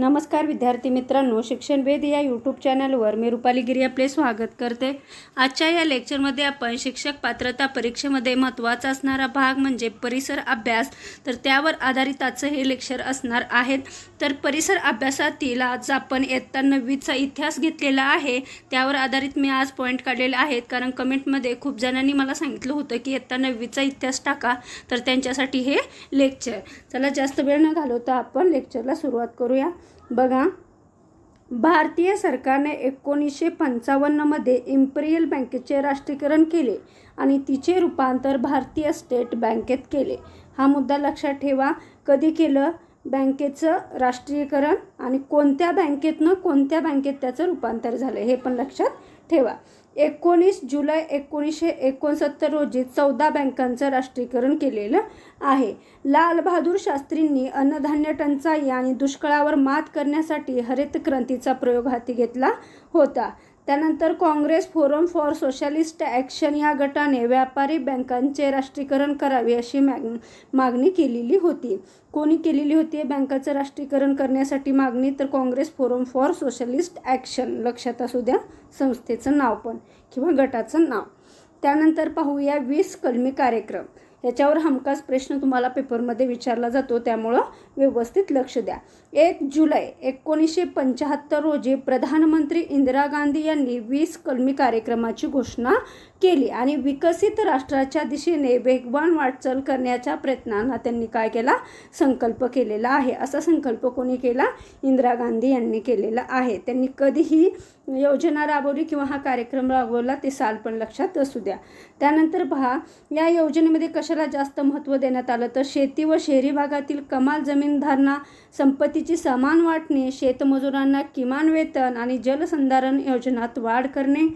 नमस्कार विद्यार्थी मित्रांनो शिक्षण भेद या यूट्यूब चॅनलवर मी रुपाली गिरी आपले स्वागत करते आजच्या या लेक्चरमध्ये आपण शिक्षक पात्रता परीक्षेमध्ये महत्त्वाचा असणारा भाग म्हणजे परिसर अभ्यास तर त्यावर आधारित आजचं हे लेक्चर असणार आहेत तर परिसर अभ्यासातील आज आपण इयत्ता नववीचा इतिहास घेतलेला आहे त्यावर आधारित मी आज पॉईंट काढलेले आहेत कारण कमेंटमध्ये खूप जणांनी मला सांगितलं होतं की इयत्ता नववीचा इतिहास टाका तर त्यांच्यासाठी हे लेक्चर चला जास्त वेळ न घालवता आपण लेक्चरला सुरुवात करूया बघा भारतीय सरकारने एकोणीसशे पंचावन्नमध्ये इम्पिरियल बँकेचे राष्ट्रीयकरण केले आणि तिचे रूपांतर भारतीय स्टेट बँकेत केले हा मुद्दा लक्षात ठेवा कधी केलं बँकेचं राष्ट्रीयकरण आणि कोणत्या बँकेतनं कोणत्या बँकेत त्याचं रूपांतर झालं हे पण लक्षात ठेवा एकोणीस जुलै एकोणीसशे एकोणसत्तर रोजी चौदा बँकांचं राष्ट्रीयकरण केलेलं आहे लालबहादूर शास्त्रींनी अन्नधान्य टंचाई आणि दुष्काळावर मात करण्यासाठी हरित क्रांतीचा प्रयोग हाती घेतला होता त्यानंतर Congress forum for socialist action या गटाने व्यापारी बँकांचे राष्ट्रीयकरण करावे अशी मॅग मागणी केलेली होती कोणी केलेली होती बँकाचं राष्ट्रीयकरण करण्यासाठी मागणी तर Congress forum for socialist action लक्षात असू द्या संस्थेचं नाव पण किंवा गटाचं नाव त्यानंतर पाहूया वीस कलमी कार्यक्रम त्याच्यावर हमखास प्रश्न तुम्हाला पेपरमध्ये विचारला जातो त्यामुळं व्यवस्थित लक्ष द्या एक जुलै एकोणीसशे पंच्याहत्तर रोजी प्रधानमंत्री इंदिरा गांधी यांनी वीस कलमी कार्यक्रमाची घोषणा केली आणि विकसित राष्ट्राच्या दिशेने वेगवान वाटचाल करण्याच्या प्रयत्नांना त्यांनी काय केला संकल्प केलेला आहे असा संकल्प कोणी केला इंदिरा गांधी यांनी केलेला आहे त्यांनी कधीही योजना राबवली किंवा हा कार्यक्रम राबवला ते साल पण लक्षात असू द्या त्यानंतर पहा या योजनेमध्ये कशाला जास्त महत्त्व देण्यात आलं तर शेती व शहरी भागातील कमाल जमीनधारणा संपत्तीची समान वाटणे शेतमजुरांना किमान वेतन आणि जलसंधारण योजनात वाढ करणे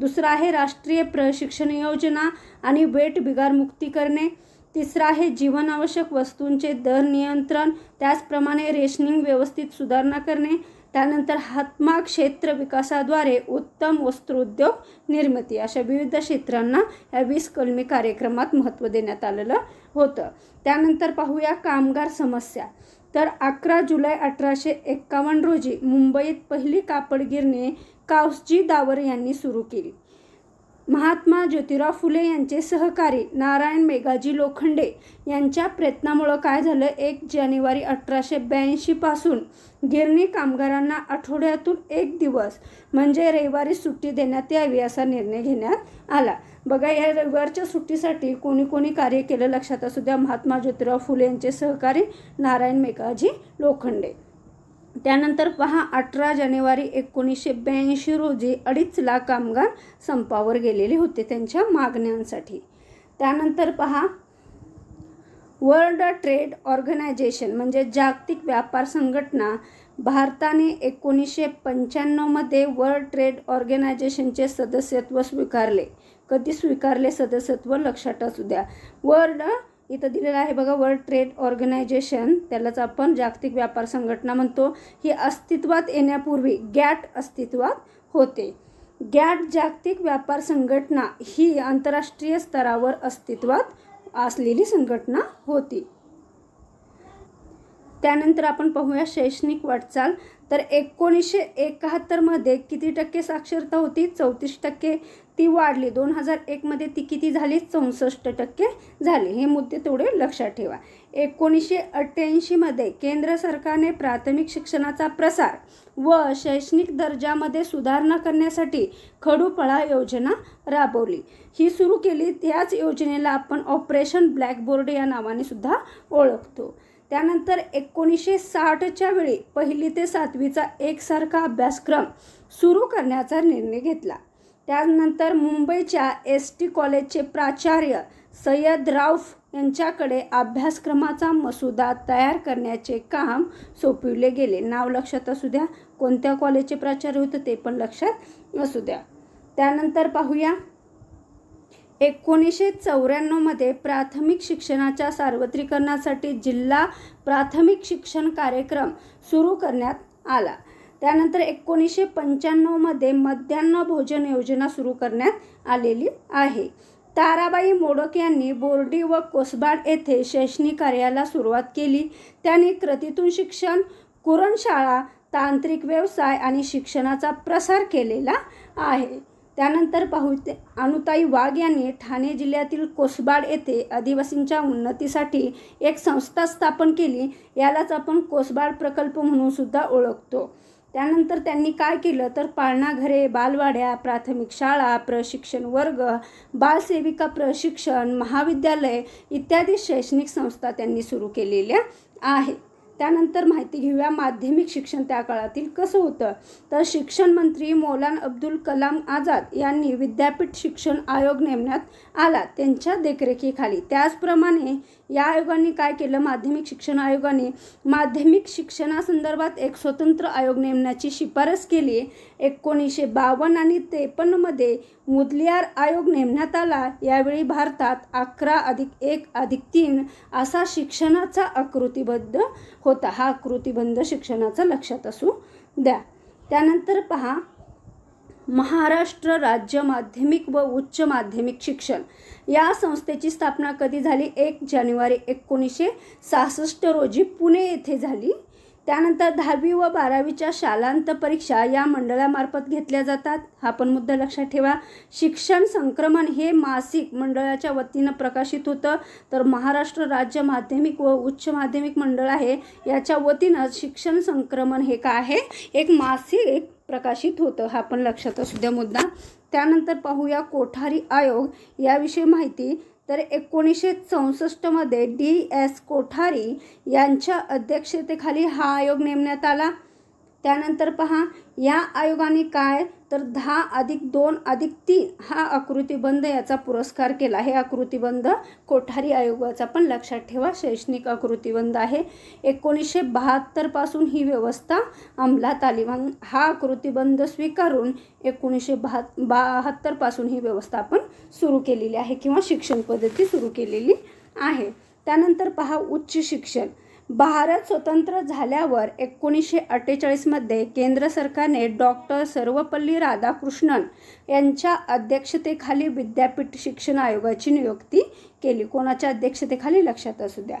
दुसरा आहे राष्ट्रीय प्रशिक्षण योजना आणि वेट बिगारमुक्ती करणे तिसरा आहे जीवनावश्यक वस्तूंचे दर नियंत्रण त्याचप्रमाणे रेशनिंग व्यवस्थित सुधारणा करणे त्यानंतर हातमाग क्षेत्र विकासाद्वारे उत्तम वस्त्रोद्योग निर्मिती अशा विविध क्षेत्रांना या वीस कलमी कार्यक्रमात महत्त्व देण्यात आलेलं होतं त्यानंतर पाहूया कामगार समस्या तर अकरा जुलै अठराशे एक्कावन्न रोजी मुंबईत पहिली कापडगिरणी कावसजी दावर यांनी सुरू केली महात्मा ज्योतिराव फुले यांचे सहकारी नारायण मेघाजी लोखंडे यांच्या प्रयत्नामुळं काय झालं एक जानेवारी अठराशे ब्याऐंशीपासून गिरणी कामगारांना आठवड्यातून एक दिवस म्हणजे रविवारी सुट्टी देण्यात यावी असा निर्णय घेण्यात आला बघा या रविवारच्या सुट्टीसाठी कोणी कोणी कार्य केलं लक्षात असू द्या महात्मा ज्योतिराव फुले यांचे सहकारी नारायण मेघाजी लोखंडे त्यानंतर पहा अठरा जानेवारी एकोणीसशे ब्याऐंशी रोजी अडीच लाख कामगार संपावर गेलेले होते त्यांच्या मागण्यांसाठी त्यानंतर पहा वर्ल्ड ट्रेड ऑर्गनायझेशन म्हणजे जागतिक व्यापार संघटना भारताने एकोणीसशे पंच्याण्णवमध्ये वर्ल्ड ट्रेड ऑर्गनायझेशनचे सदस्यत्व स्वीकारले कधी स्वीकारले सदस्यत्व लक्षात असू द्या वर्ल्ड इथं दिलेलं आहे बघा वर्ल्ड ट्रेड ऑर्गनायझेशन त्यालाच आपण जागतिक व्यापार संघटना म्हणतो ही अस्तित्वात येण्यापूर्वी गॅट अस्तित्वात होते गॅट जागतिक व्यापार संघटना ही आंतरराष्ट्रीय स्तरावर अस्तित्वात असलेली संघटना होती त्यानंतर आपण पाहूया शैक्षणिक वाटचाल तर एकोणीसशे एकाहत्तरमध्ये किती टक्के साक्षरता होती चौतीस टक्के ती वाढली दोन हजार एकमध्ये ती किती झाली चौसष्ट टक्के झाली हे मुद्दे थोडे लक्षात ठेवा एकोणीसशे अठ्ठ्याऐंशीमध्ये केंद्र सरकारने प्राथमिक शिक्षणाचा प्रसार व शैक्षणिक दर्जामध्ये सुधारणा करण्यासाठी खडूपळा योजना राबवली ही सुरू केली त्याच योजनेला आपण ऑपरेशन ब्लॅकबोर्ड या नावाने सुद्धा ओळखतो त्यानंतर एकोणीसशे साठच्या वेळी पहिली ते सातवीचा एकसारखा अभ्यासक्रम सुरू करण्याचा निर्णय घेतला त्यानंतर मुंबईच्या एस टी कॉलेजचे प्राचार्य सय्यद राऊफ यांच्याकडे अभ्यासक्रमाचा मसुदा तयार करण्याचे काम सोपविले गेले नाव लक्षात असू द्या कोणत्या कॉलेजचे प्राचार्य होतं ते पण लक्षात असू द्या त्यानंतर पाहूया एकोणीसशे चौऱ्याण्णवमध्ये प्राथमिक शिक्षणाच्या सार्वत्रिकरणासाठी जिल्हा प्राथमिक शिक्षण कार्यक्रम सुरू करण्यात आला त्यानंतर एकोणीसशे पंच्याण्णवमध्ये मध्यान्ह भोजन योजना सुरू करण्यात आलेली आहे ताराबाई मोडक यांनी बोर्डी व कोसबाड येथे शैक्षणिक कार्याला सुरुवात केली त्यांनी कृतीतून शिक्षण कुरणशाळा तांत्रिक व्यवसाय आणि शिक्षणाचा प्रसार केलेला आहे त्यानंतर पाहुते अनुताई वाघ यांनी ठाणे जिल्ह्यातील कोसबाड येथे आदिवासींच्या उन्नतीसाठी एक संस्था स्थापन केली यालाच आपण कोसबाड प्रकल्प म्हणून सुद्धा ओळखतो त्यानंतर त्यांनी काय केलं तर पाळणाघरे बालवाड्या प्राथमिक शाळा प्रशिक्षण वर्ग बालसेविका प्रशिक्षण महाविद्यालय इत्यादी शैक्षणिक संस्था त्यांनी सुरू केलेल्या आहेत त्यानंतर माहिती घेऊया माध्यमिक शिक्षण त्या काळातील कसं होतं तर शिक्षण मंत्री मौलान अब्दुल कलाम आझाद यांनी विद्यापीठ शिक्षण आयोग नेमण्यात आला त्यांच्या देखरेखीखाली त्याचप्रमाणे या आयोगाने काय केलं माध्यमिक शिक्षण आयोगाने माध्यमिक शिक्षणासंदर्भात एक स्वतंत्र आयोग नेमण्याची शिफारस केली एकोणीसशे बावन्न आणि त्रेपन्नमध्ये मुदलियार आयोग नेमण्यात आला यावेळी भारतात अकरा अधिक एक अधिक तीन असा शिक्षणाचा आकृतीबद्ध होता हा आकृतीबद्ध शिक्षणाचा लक्षात असू द्या त्यानंतर पहा महाराष्ट्र राज्य माध्यमिक व उच्च माध्यमिक शिक्षण या संस्थेची स्थापना कधी झाली एक जानेवारी एकोणीसशे सहासष्ट रोजी पुणे येथे झाली त्यानंतर दहावी व बारावीच्या शालांत परीक्षा या मंडळामार्फत घेतल्या जातात हा पण मुद्दा लक्षात ठेवा शिक्षण संक्रमण हे मासिक मंडळाच्या वतीनं प्रकाशित होतं तर महाराष्ट्र राज्य माध्यमिक व उच्च माध्यमिक मंडळ आहे याच्या वतीनं शिक्षण संक्रमण हे काय आहे एक मासिक एक प्रकाशित होतं हा पण लक्षात असू द्या मुद्दा त्यानंतर पाहूया कोठारी आयोग याविषयी माहिती तर एकोणीसशे चौसष्टमध्ये डी एस कोठारी यांच्या अध्यक्षतेखाली हा आयोग नेमण्यात आला त्यानंतर पहा या आयोगाने काय तर दहा अधिक दोन अधिक तीन हा आकृतीबंध याचा पुरस्कार केला हे आकृतीबंध कोठारी आयोगाचा पण लक्षात ठेवा शैक्षणिक आकृतीबंध आहे एकोणीसशे बहात्तरपासून ही व्यवस्था अंमलात आली मग हा आकृतीबंध स्वीकारून एकोणीसशे बहा बहात्तरपासून ही व्यवस्था आपण सुरू केलेली आहे किंवा शिक्षण पद्धती सुरू केलेली आहे त्यानंतर पहा उच्च शिक्षण भारत स्वतंत्र झाल्यावर एकोणीसशे अठ्ठेचाळीसमध्ये केंद्र सरकारने डॉक्टर सर्वपल्ली राधाकृष्णन यांच्या अध्यक्षतेखाली विद्यापीठ शिक्षण आयोगाची नियुक्ती केली कोणाच्या अध्यक्षतेखाली लक्षात असू द्या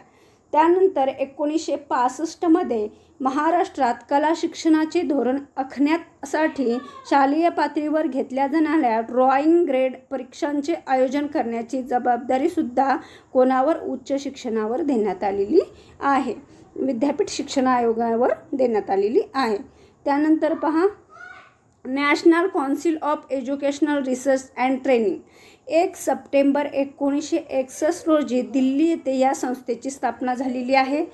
त्यानंतर एकोणीसशे पासष्टमध्ये महाराष्ट्रात कला शिक्षणाचे धोरण आखण्यासाठी शालेय पातळीवर घेतल्या जाणाऱ्या ड्रॉईंग ग्रेड परीक्षांचे आयोजन करण्याची जबाबदारीसुद्धा कोणावर उच्च शिक्षणावर देण्यात आलेली आहे विद्यापीठ शिक्षण आयोगावर देण्यात आलेली आहे त्यानंतर पहा national council of educational research and training एक सप्टेंबर एकोणीसशे एकसष्ट रोजी दिल्ली येथे या संस्थेची स्थापना झालेली आहे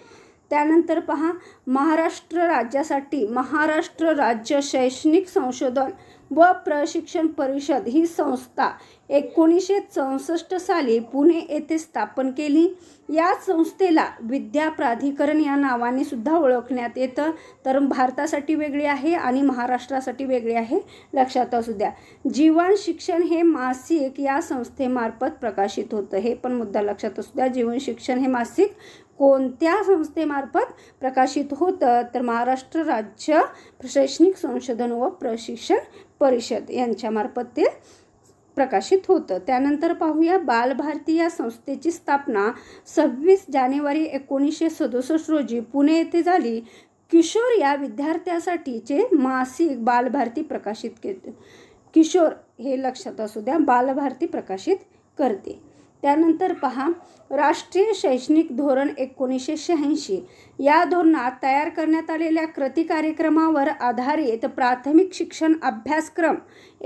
त्यानंतर पहा महाराष्ट्र राज्यासाठी महाराष्ट्र राज्य शैक्षणिक संशोधन व प्रशिक्षण परिषद ही संस्था एकोणीसशे चौसष्ट साली पुणे येथे स्थापन केली या संस्थेला विद्या प्राधिकरण या नावाने सुद्धा ओळखण्यात येतं तर भारतासाठी वेगळी आहे आणि महाराष्ट्रासाठी वेगळी आहे लक्षात असू द्या जीवन शिक्षण हे मासिक या संस्थेमार्फत प्रकाशित होतं हे पण मुद्दा लक्षात असू द्या जीवन शिक्षण हे मासिक कोणत्या संस्थेमार्फत प्रकाशित होतं तर महाराष्ट्र राज्य शैक्षणिक संशोधन व प्रशिक्षण परिषद यांच्यामार्फत ते प्रकाशित होतं त्यानंतर पाहूया बालभारती या संस्थेची स्थापना सव्वीस जानेवारी एकोणीसशे सदुसष्ट रोजी पुणे येथे झाली किशोर या विद्यार्थ्यासाठीचे मासिक बालभारती प्रकाशित करते किशोर हे लक्षात असू द्या बालभारती प्रकाशित करते त्यानंतर पहा राष्ट्रीय शैक्षणिक धोरण एकोणीसशे शहाऐंशी या धोरणात तयार करण्यात आलेल्या कृती कार्यक्रमावर आधारित प्राथमिक शिक्षण अभ्यासक्रम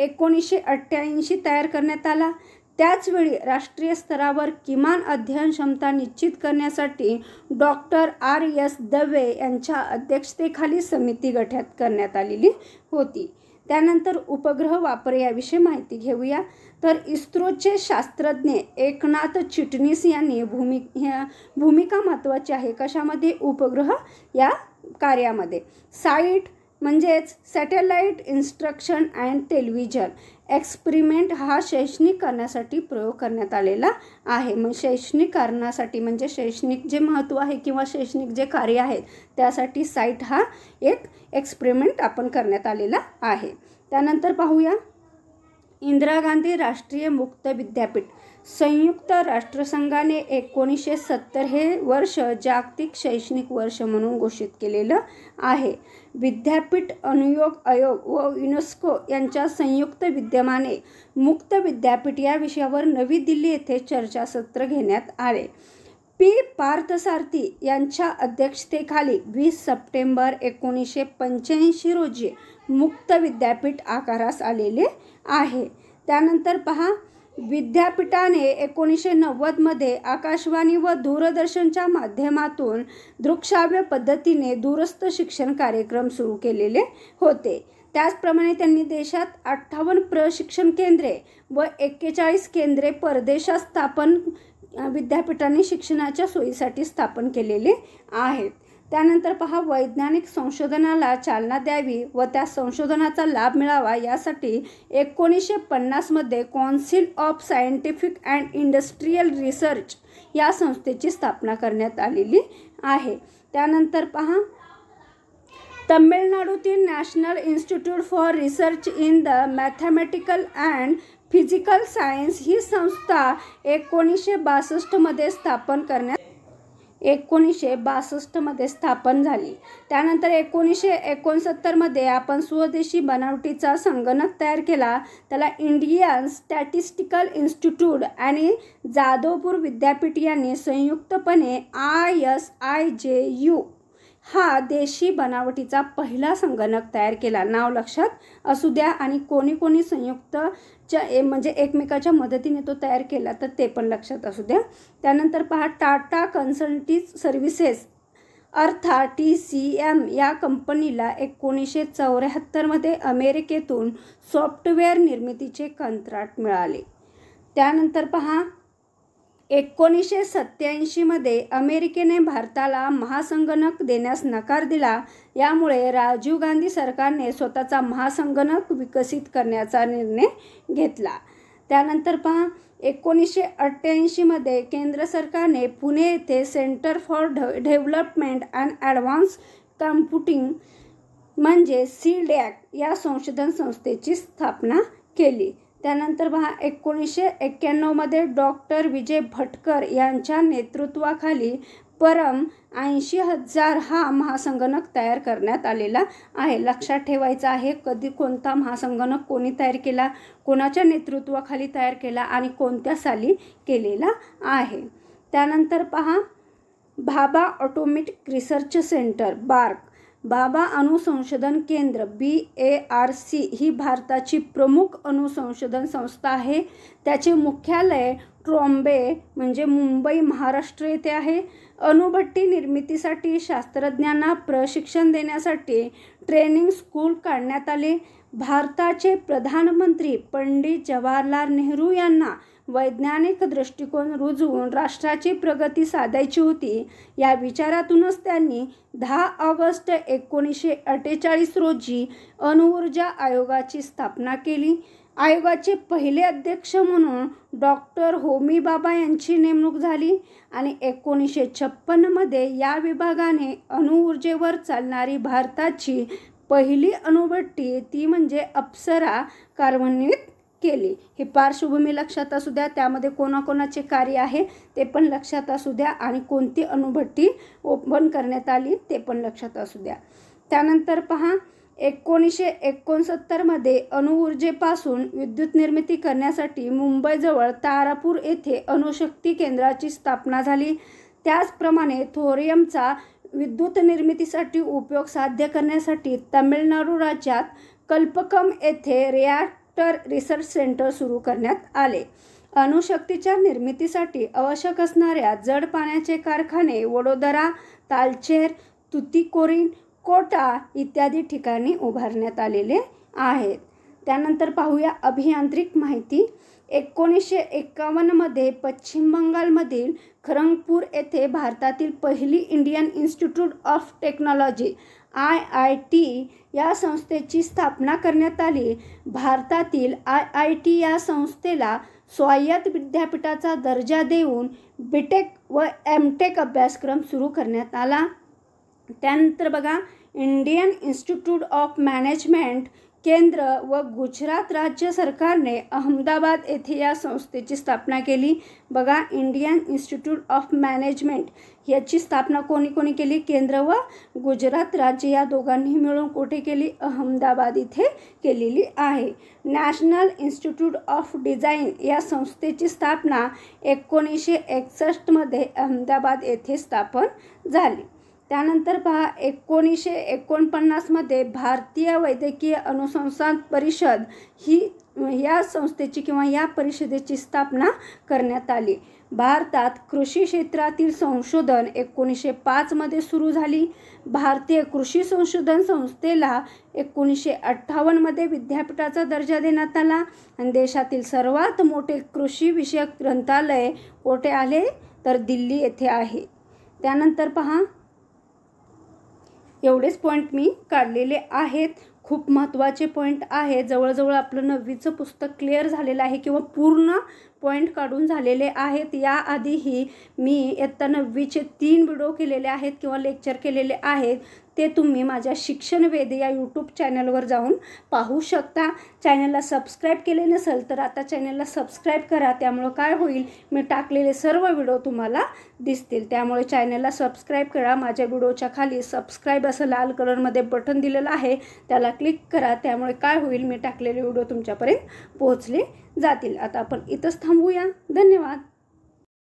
एकोणीसशे अठ्ठ्याऐंशी तयार करण्यात आला त्याचवेळी राष्ट्रीय स्तरावर किमान अध्ययन क्षमता निश्चित करण्यासाठी डॉक्टर आर एस दवे यांच्या अध्यक्षतेखाली समिती गठ्यात करण्यात आलेली होती त्यानंतर उपग्रह वापर याविषयी माहिती घेऊया तर इस्रोचे शास्त्रज्ञ एकनाथ चिटणीस यांनी भूमि ह्या भूमिका महत्त्वाची आहे कशामध्ये उपग्रह या कार्यामध्ये साईट म्हणजेच satellite instruction and television experiment हा शैक्षणिक करण्यासाठी प्रयोग करण्यात आलेला आहे मग शैक्षणिक कारणासाठी म्हणजे शैक्षणिक जे महत्त्व आहे किंवा शैक्षणिक जे कार्य आहेत त्यासाठी साईट हा एक एक्सपेरिमेंट आपण करण्यात आलेला आहे त्यानंतर पाहूया इंदिरा गांधी राष्ट्रीय मुक्त विद्यापीठ संयुक्त राष्ट्रसंघाने एकोणीसशे सत्तर हे वर्ष जागतिक शैक्षणिक वर्ष म्हणून घोषित केलेलं आहे विद्यापीठ अनुयोग आयोग व युनेस्को यांच्या संयुक्त विद्यमाने मुक्त विद्यापीठ या विषयावर नवी दिल्ली येथे चर्चासत्र घेण्यात आले पी पार्थसारथी यांच्या अध्यक्षतेखाली वीस सप्टेंबर एकोणीसशे पंच्याऐंशी रोजी मुक्त विद्यापीठ आकारास आलेले आहे त्यानंतर पहा विद्यापीठाने एकोणीसशे नव्वदमध्ये आकाशवाणी व दूरदर्शनच्या माध्यमातून दृकश्राव्य पद्धतीने दूरस्थ शिक्षण कार्यक्रम सुरू केलेले होते त्याचप्रमाणे त्यांनी देशात अठ्ठावन्न प्रशिक्षण केंद्रे व एक्केचाळीस केंद्रे परदेशात स्थापन विद्यापीठाने शिक्षणाच्या सोयीसाठी स्थापन केलेले आहेत त्यानंतर पहा वैज्ञानिक संशोधनाला चालना द्यावी व त्या संशोधनाचा लाभ मिळावा यासाठी एकोणीसशे पन्नासमध्ये council of scientific and industrial research या संस्थेची स्थापना करण्यात आलेली आहे त्यानंतर पहा तमिळनाडूतील national institute for research in the mathematical and physical science ही संस्था एकोणीसशे बासष्टमध्ये स्थापन करण्यात एकोणीसशे बासष्टमध्ये स्थापन झाली त्यानंतर एकोणीसशे एकोणसत्तरमध्ये आपण स्वदेशी बनावटीचा संगणक तयार केला त्याला इंडियन स्टॅटिस्टिकल इन्स्टिट्यूट आणि जाधवपूर विद्यापीठ यांनी संयुक्तपणे I S I J U हा देशी बनावटीचा पहिला संगणक तयार केला नाव लक्षात असू द्या आणि कोणी कोणी संयुक्त च्या ए म्हणजे एकमेकाच्या मदतीने तो तयार केला तर ते पण लक्षात असू द्या त्यानंतर पहा टाटा कन्सल्टी सर्व्हिसेस अर्थात टी सी एम या कंपनीला एकोणीसशे चौऱ्याहत्तरमध्ये अमेरिकेतून सॉफ्टवेअर निर्मितीचे कंत्राट मिळाले त्यानंतर पहा एकोणीसशे सत्त्याऐंशीमध्ये अमेरिकेने भारताला महासंगणक देण्यास नकार दिला यामुळे राजीव गांधी सरकारने स्वतःचा महासंगणक विकसित करण्याचा निर्णय घेतला त्यानंतर पहा एकोणीसशे अठ्ठ्याऐंशीमध्ये केंद्र सरकारने पुणे येथे centre for development and advance computing म्हणजे सी डॅक या संशोधन संस्थेची स्थापना केली त्यानंतर पहा एकोणीसशे एक्क्याण्णवमध्ये डॉक्टर विजय भटकर यांच्या नेतृत्वाखाली परम ऐंशी हजार हा महासंगणक तयार करण्यात आलेला आहे लक्षात ठेवायचा आहे कधी कोणता महासंगणक कोणी तयार केला कोणाच्या नेतृत्वाखाली तयार केला आणि कोणत्या साली केलेला आहे त्यानंतर पहा Bhabha automatic research centre BARC Bhabha अणुसंशोधन केंद्र बी ए आर सी ही भारताची प्रमुख अणुसंशोधन संस्था आहे त्याचे मुख्यालय ट्रॉम्बे म्हणजे मुंबई महाराष्ट्र येथे आहे अणुभट्टी निर्मितीसाठी शास्त्रज्ञांना प्रशिक्षण देण्यासाठी ट्रेनिंग स्कूल काढण्यात आले भारताचे प्रधानमंत्री पंडित जवाहरलाल नेहरू यांना वैज्ञानिक दृष्टिकोन रुजवून राष्ट्राची प्रगती साधायची होती या विचारातूनच त्यांनी दहा ऑगस्ट एकोणीसशे अठ्ठेचाळीस रोजी अणुऊर्जा आयोगाची स्थापना केली आयोगाचे पहिले अध्यक्ष म्हणून डॉक्टर होमी बाबा यांची नेमणूक झाली आणि एकोणीसशे छप्पन्नमध्ये या विभागाने अणुऊर्जेवर चालणारी भारताची पहिली अणुभट्टी ती म्हणजे अप्सरा कार्बनित केली ही पार्श्वभूमी लक्षात असू द्या त्यामध्ये कोणाकोणाचे कार्य आहे ते पण लक्षात असू द्या आणि कोणती अणुभट्टी ओपन करण्यात आली ते पण लक्षात असू द्या त्यानंतर पहा एकोणीसशे एकोणसत्तरमध्ये अणुऊर्जेपासून विद्युत निर्मिती करण्यासाठी मुंबईजवळ तारापूर येथे अणुशक्ती केंद्राची स्थापना झाली त्याचप्रमाणे थोरियमचा विद्युत निर्मितीसाठी उपयोग साध्य करण्यासाठी तमिळनाडू राज्यात कल्पकम येथे रेया हेलिकॉप्टर रिसर्च सेंटर सुरू करण्यात आले अणुशक्तीच्या निर्मितीसाठी आवश्यक असणाऱ्या जड पाण्याचे कारखाने वडोदरा तालचेर तुतीकोरीन कोटा इत्यादी ठिकाणी उभारण्यात आलेले आहेत त्यानंतर पाहूया अभियांत्रिक माहिती एकोणीसशे एक्कावन्नमध्ये पश्चिम बंगालमधील खरंगपूर येथे भारतातील पहिली Indian institute of technology I I T या संस्थेची स्थापना करण्यात आली भारतातील आय आय टी या संस्थेला स्वायत्त विद्यापीठाचा दर्जा देऊन बीटेक व एमटेक अभ्यासक्रम सुरू करण्यात आला त्यानंतर बघा इंडियन इन्स्टिट्यूट ऑफ मॅनेजमेंट केंद्र व गुजरात राज्य सरकारने अहमदाबाद येथे या संस्थेची स्थापना केली बघा इंडियन इन्स्टिट्यूट ऑफ मॅनेजमेंट याची स्थापना कोणी कोणी केली केंद्र व गुजरात राज्य या दोघांनी मिळून कुठे केली अहमदाबाद इथे केलेली आहे नॅशनल इन्स्टिट्यूट ऑफ डिझाईन या संस्थेची स्थापना एकोणीसशे एकसष्टमध्ये अहमदाबाद येथे स्थापन झाली त्यानंतर पहा एकोणीसशे एकोणपन्नासमध्ये भारतीय वैद्यकीय अनुसंसान परिषद ही या संस्थेची किंवा या परिषदेची स्थापना करण्यात आली भारतात कृषी क्षेत्रातील संशोधन एकोणीसशे पाचमध्ये सुरू झाली भारतीय कृषी संशोधन संस्थेला एकोणीसशे अठ्ठावन्नमध्ये विद्यापीठाचा दर्जा देण्यात आला आणि देशातील सर्वात मोठे कृषीविषयक ग्रंथालय कोठे आले तर दिल्ली येथे आहे त्यानंतर पहा एवढेच पॉईंट मी काढलेले आहेत खूप महत्त्वाचे पॉईंट आहे जवळजवळ आपलं नववीचं पुस्तक क्लिअर झालेलं आहे किंवा पूर्ण पॉईंट काढून झालेले आहेत याआधीही मी इयत्ता नववीचे तीन व्हिडिओ केलेले आहेत किंवा लेक्चर केलेले आहेत ते तुम्ही माझ्या शिक्षण वेद या यूट्यूब चॅनलवर जाऊन पाहू शकता चॅनलला सबस्क्राईब केले नसेल तर आता चॅनलला सबस्क्राईब करा त्यामुळं काय होईल मी टाकलेले सर्व व्हिडिओ तुम्हाला दिसतील त्यामुळे चॅनलला सबस्क्राईब करा माझ्या व्हिडिओच्या खाली सबस्क्राईब असं लाल कलरमध्ये बटन दिलेलं आहे त्याला क्लिक करा त्यामुळे काय होईल मी टाकलेले व्हिडिओ तुमच्यापर्यंत पोहोचले जातील आता आपण इथंच थांबूया धन्यवाद